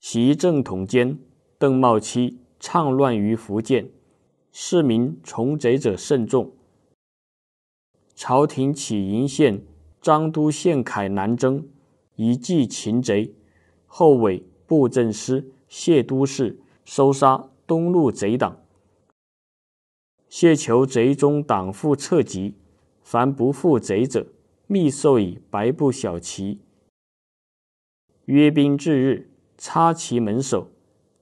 习正统间，邓茂期倡乱于福建，市民从贼者甚众。朝廷起营县、张都县凯南征，一即擒贼。后委布政司谢都事收杀东路贼党，谢求贼中党副撤籍，凡不负贼者，密授以白布小旗。约兵至日。插旗门首，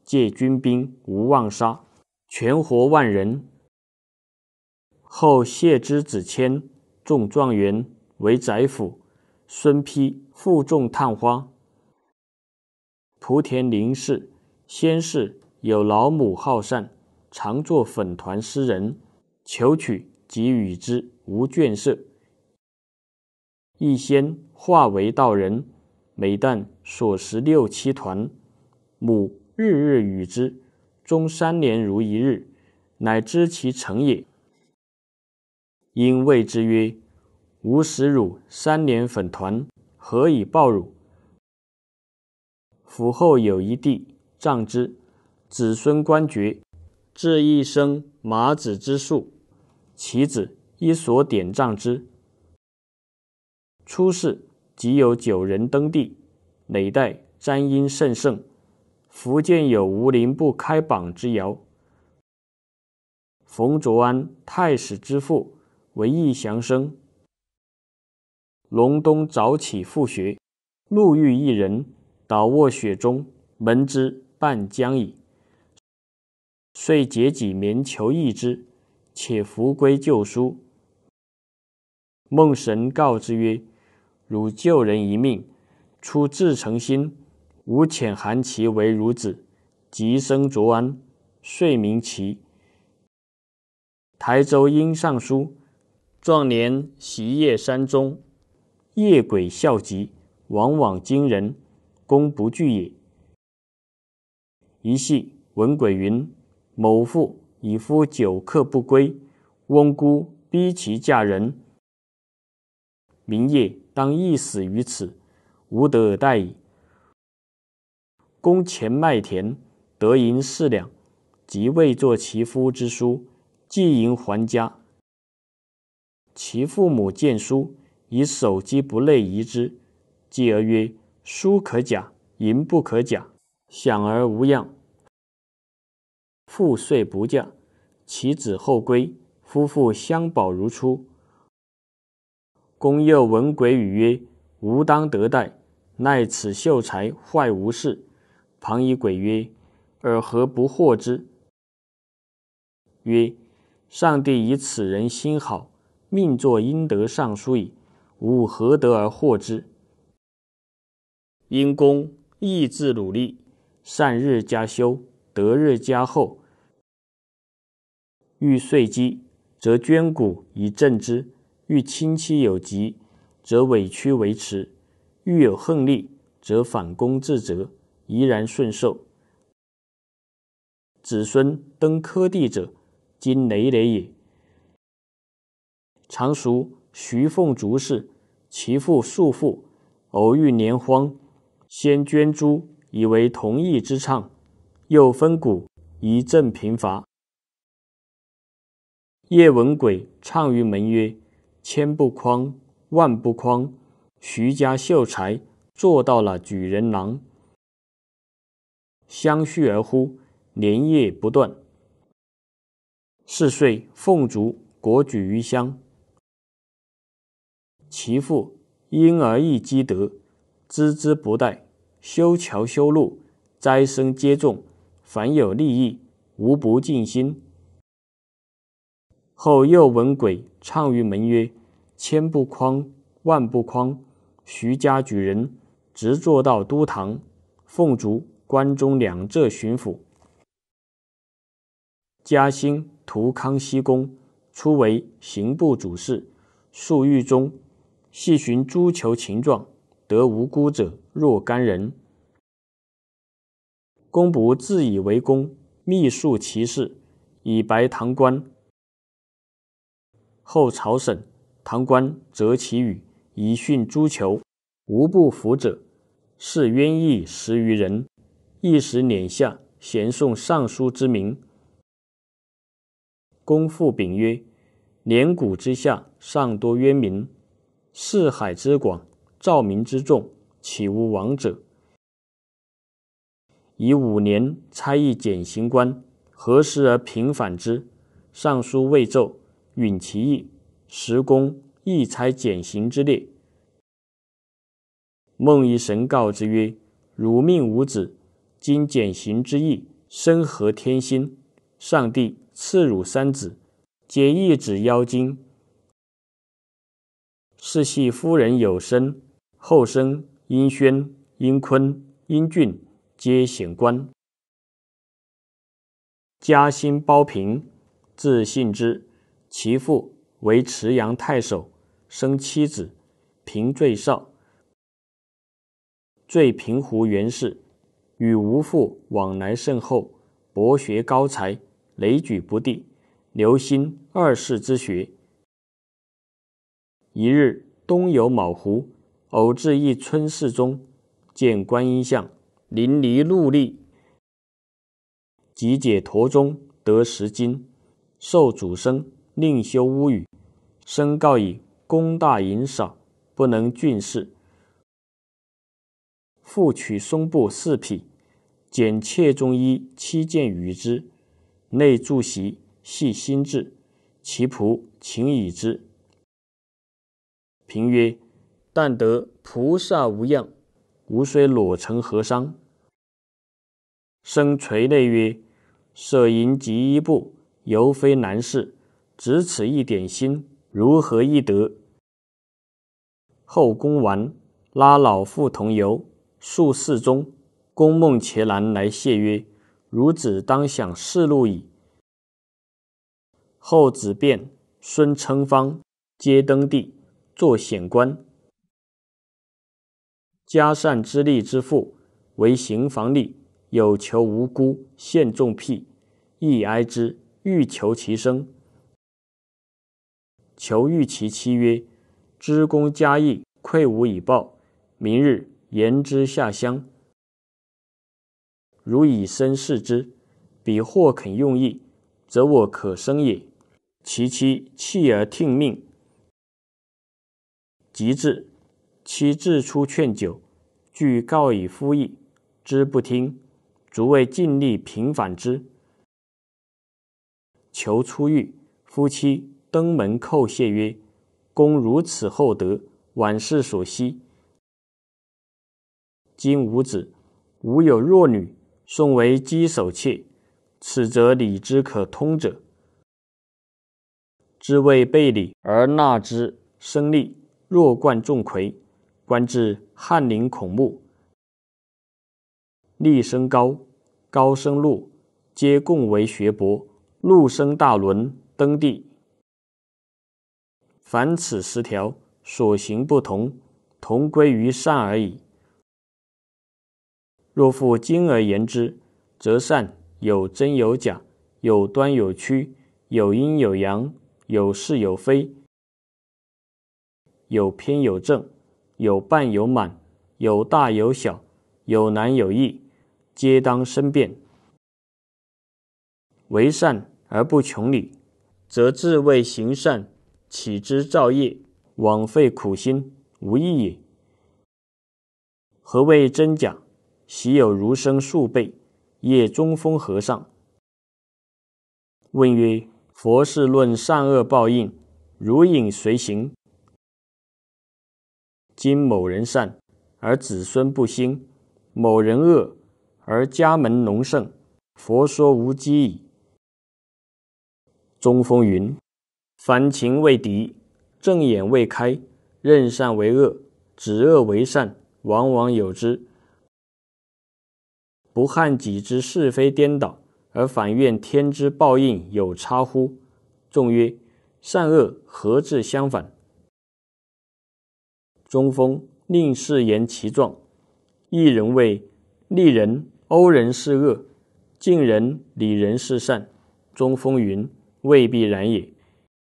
借军兵无妄杀，全活万人。后谢之子谦中状元，为宰辅。孙丕负重探花。莆田林氏先世有老母好善，常作粉团施人，求取即与之，无倦色。一仙化为道人。每旦所食六七团，母日日与之，终三年如一日，乃知其诚也。因谓之曰：“吾食汝三年粉团，何以报汝？”府后有一弟，葬之，子孙官爵，至一生麻子之数，其子一所典葬之，出仕。即有九人登第，累代沾荫甚盛。福建有“无林不开榜”之谣。冯卓安太史之父为义祥生，隆冬早起复学，路遇一人倒卧雪中，门之半僵矣，遂解己棉裘易之，且扶归旧书。孟神告之曰。汝救人一命，出至诚心，吾遣韩琦为汝子，即生卓安，遂名其。台州因尚书，壮年习业山中，夜鬼笑疾，往往惊人，功不惧也。一系闻鬼云：某妇以夫久客不归，翁姑逼其嫁人，明夜。当亦死于此，无得而待矣。公钱卖田，得银四两，即未作其夫之书，寄银还家。其父母见书，以手机不累遗之，继而曰：“书可假，银不可假。”享而无恙。父遂不嫁，其子后归，夫妇相保如初。公又闻鬼语曰：“吾当得代，奈此秀才坏吾事。”旁以鬼曰：“尔何不获之？”曰：“上帝以此人心好，命作阴德尚书矣。吾何得而获之？因公意志努力，善日加修，德日加厚。欲遂饥，则捐谷以赈之。”遇亲戚有疾，则委曲维持；遇有横逆，则反躬自责，怡然顺受。子孙登科第者，今累累也。常熟徐凤竹氏，其父叔父，偶遇年荒，先捐诸，以为同义之倡，又分谷以赈贫乏。夜闻鬼唱于门曰。千不诓，万不诓，徐家秀才做到了举人郎。相续而呼，连夜不断。四岁凤竹国举于乡，其父因而亦积德，孜孜不怠，修桥修路，斋生接种，凡有利益，无不尽心。后又闻鬼唱于门曰。千不匡，万不匡。徐家举人，直做到都堂、凤竹、关中两浙巡抚。嘉兴图康熙宫，初为刑部主事，数狱中，细寻诸囚情状，得无辜者若干人。公不自以为功，密述其事，以白堂官。后朝审。唐官则其语，以训诸囚，无不服者。是冤狱十余人，一时敛下咸送尚书之名。公复禀曰：“年谷之下，尚多冤民；四海之广，兆民之众，岂无亡者？以五年差役减刑官，何时而平反之？”尚书未奏，允其意。时公亦才减刑之列。孟一神告之曰：“汝命五子，今减刑之意，生合天心。上帝赐汝三子，皆一子妖精。是系夫人有身，后生殷宣、殷坤、殷俊，皆显官。嘉兴包平，字信之，其父。”为池阳太守，生七子，平最少。最平湖元氏，与吴父往来甚厚，博学高才，雷举不第，留心二世之学。一日东游某湖，偶至一村寺中，见观音像，淋漓怒立，即解陀中得十金，受主生。另修屋宇，身告以功大银少，不能郡事。复取松布四匹，剪妾中衣七件与之，内助席系心志，其仆请以之。平曰：“但得菩萨无恙，吾虽裸成何伤？”生垂泪曰：“舍银及衣布，犹非难事。”只此一点心，如何易得？后公完拉老妇同游，宿寺中，公梦伽蓝来谢曰：“孺子当享世禄矣。”后子辩、孙称方皆登第，作显官。嘉善之利之父为刑房吏，有求无辜，献众辟，亦哀之，欲求其生。求欲其妻曰：“知公嘉义，愧无以报。明日言之下乡，如以身试之，彼或肯用意，则我可生也。”其妻泣而听命。及至，妻自出劝酒，具告以夫意，之不听，卒为尽力平反之。求出狱，夫妻。登门叩谢曰：“公如此厚德，晚世所希。今吾子吾有弱女，送为姬首妾，此则礼之可通者。知谓备礼而纳之，生利弱冠，众魁，官至翰林孔目。立升高，高升禄，皆共为学博。禄升大伦，登第。”凡此十条所行不同，同归于善而已。若复今而言之，则善有真有假，有端有曲，有阴有阳，有是有非，有偏有正，有半有满，有大有小，有难有易，皆当申辩。为善而不穷理，则自谓行善。岂知造业，枉费苦心，无益也。何谓真假？昔有儒生数辈业中风和尚，问曰：“佛是论善恶报应，如影随形。今某人善而子孙不兴，某人恶而家门隆盛，佛说无稽矣。”中风云。凡情为敌，正眼未开，任善为恶，止恶为善，往往有之。不憾己之是非颠倒，而反怨天之报应有差乎？众曰：善恶何至相反？中风令是言其状。一人谓：利人、欧人是恶，敬人、礼人是善。中风云：未必然也。